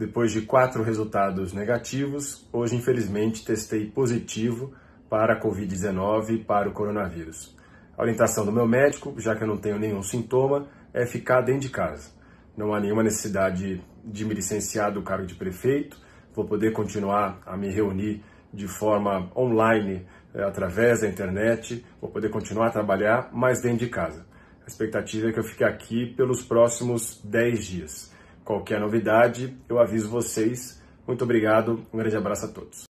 Depois de quatro resultados negativos, hoje infelizmente testei positivo para a Covid-19 para o coronavírus. A orientação do meu médico, já que eu não tenho nenhum sintoma, é ficar dentro de casa. Não há nenhuma necessidade de me licenciar do cargo de prefeito, vou poder continuar a me reunir de forma online eh, através da internet, vou poder continuar a trabalhar, mas dentro de casa. A expectativa é que eu fique aqui pelos próximos 10 dias. Qualquer novidade, eu aviso vocês. Muito obrigado, um grande abraço a todos.